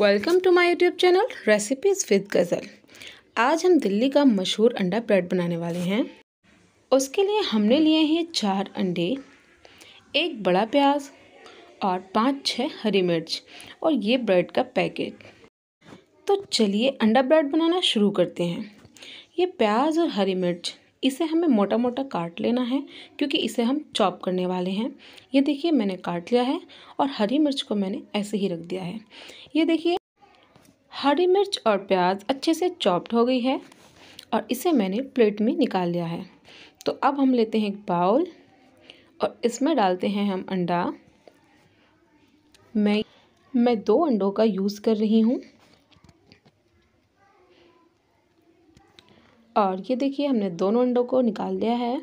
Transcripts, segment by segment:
welcome to my YouTube channel recipes with Ghazal आज हम दिल्ली का मशहूर अंडा ब्रेड बनाने वाले हैं उसके लिए हमने लिए हैं चार अंडे एक बड़ा प्याज और पाँच छः हरी मिर्च और ये ब्रेड का पैकेट तो चलिए अंडा ब्रेड बनाना शुरू करते हैं ये प्याज और हरी मिर्च इसे हमें मोटा मोटा काट लेना है क्योंकि इसे हम चॉप करने वाले हैं ये देखिए मैंने काट लिया है और हरी मिर्च को मैंने ऐसे ही रख दिया है ये देखिए हरी मिर्च और प्याज अच्छे से चॉप्ड हो गई है और इसे मैंने प्लेट में निकाल लिया है तो अब हम लेते हैं एक बाउल और इसमें डालते हैं हम अंडा मैं मैं दो अंडों का यूज़ कर रही हूँ और ये देखिए हमने दोनों अंडों को निकाल लिया है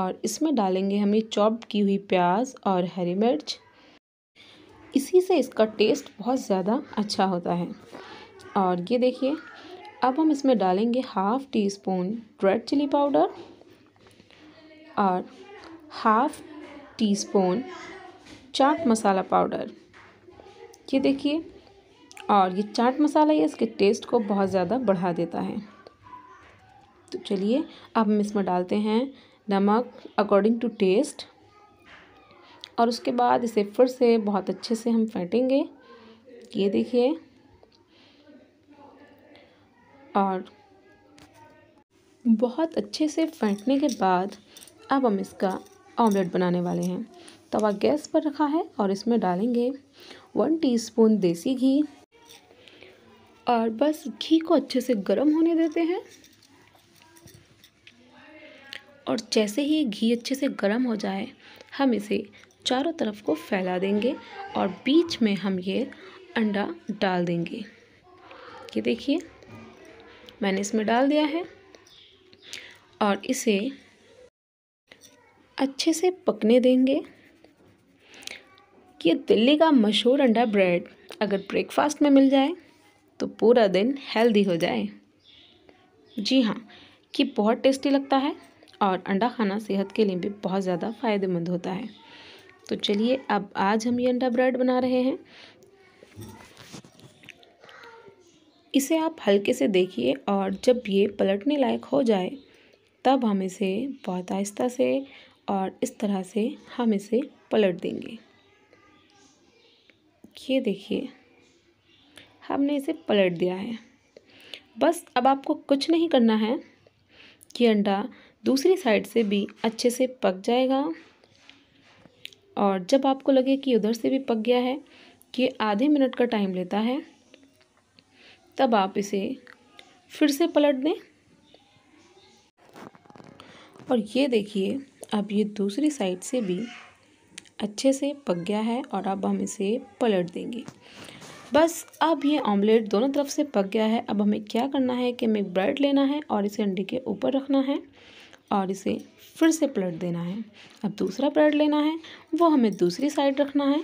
और इसमें डालेंगे हम ये चॉप की हुई प्याज और हरी मिर्च इसी से इसका टेस्ट बहुत ज़्यादा अच्छा होता है और ये देखिए अब हम इसमें डालेंगे half teaspoon red chilli powder और half teaspoon chaat masala powder ये देखिए और ये चाट मसाला ये इसके टेस्ट को बहुत ज़्यादा बढ़ा देता है तो चलिए अब हम इसमें डालते हैं नमक अकॉर्डिंग टू टेस्ट और उसके बाद इसे फिर से बहुत अच्छे से हम फेंटेंगे ये देखिए और बहुत अच्छे से फेंटने के बाद अब हम इसका ऑमलेट बनाने वाले हैं तवा गैस पर रखा है और इसमें डालेंगे वन टीस्पून देसी घी और बस घी को अच्छे से गर्म होने देते हैं और जैसे ही घी अच्छे से गर्म हो जाए हम इसे चारों तरफ को फैला देंगे और बीच में हम ये अंडा डाल देंगे ये देखिए मैंने इसमें डाल दिया है और इसे अच्छे से पकने देंगे ये दिल्ली का मशहूर अंडा ब्रेड अगर ब्रेकफास्ट में मिल जाए तो पूरा दिन हेल्दी हो जाए जी हाँ कि बहुत टेस्टी लगता है और अंडा खाना सेहत के लिए भी बहुत ज़्यादा फ़ायदेमंद होता है तो चलिए अब आज हम ये अंडा ब्रेड बना रहे हैं इसे आप हल्के से देखिए और जब ये पलटने लायक हो जाए तब हम इसे बहुत आहिस्ता से और इस तरह से हम इसे पलट देंगे ये देखिए हमने इसे पलट दिया है बस अब आपको कुछ नहीं करना है कि अंडा दूसरी साइड से भी अच्छे से पक जाएगा और जब आपको लगे कि उधर से भी पक गया है कि आधे मिनट का टाइम लेता है तब आप इसे फिर से पलट दें और ये देखिए अब ये दूसरी साइड से भी अच्छे से पक गया है और अब हम इसे पलट देंगे बस अब ये ऑमलेट दोनों तरफ से पक गया है अब हमें क्या करना है कि हमें ब्रेड लेना है और इसे अंडे के ऊपर रखना है और इसे फिर से पलट देना है अब दूसरा पलट लेना है वो हमें दूसरी साइड रखना है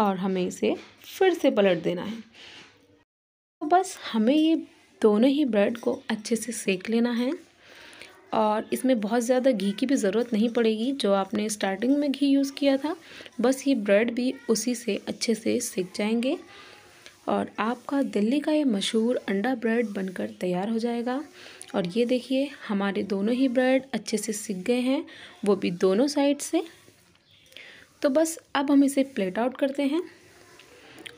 और हमें इसे फिर से पलट देना है तो बस हमें ये दोनों ही ब्रेड को अच्छे से सेक लेना है और इसमें बहुत ज़्यादा घी की भी ज़रूरत नहीं पड़ेगी जो आपने स्टार्टिंग में घी यूज़ किया था बस ये ब्रेड भी उसी से अच्छे से सेक जाएंगे और आपका दिल्ली का ये मशहूर अंडा ब्रेड बनकर तैयार हो जाएगा और ये देखिए हमारे दोनों ही ब्रेड अच्छे से सीख गए हैं वो भी दोनों साइड से तो बस अब हम इसे प्लेट आउट करते हैं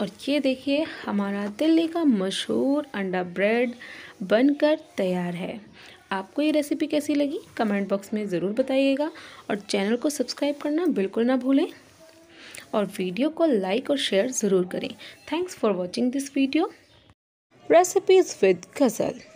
और ये देखिए हमारा दिल्ली का मशहूर अंडा ब्रेड बनकर तैयार है आपको ये रेसिपी कैसी लगी कमेंट बॉक्स में ज़रूर बताइएगा और चैनल को सब्सक्राइब करना बिल्कुल ना भूलें और वीडियो को लाइक और शेयर ज़रूर करें thanks for watching this video recipes with ghazal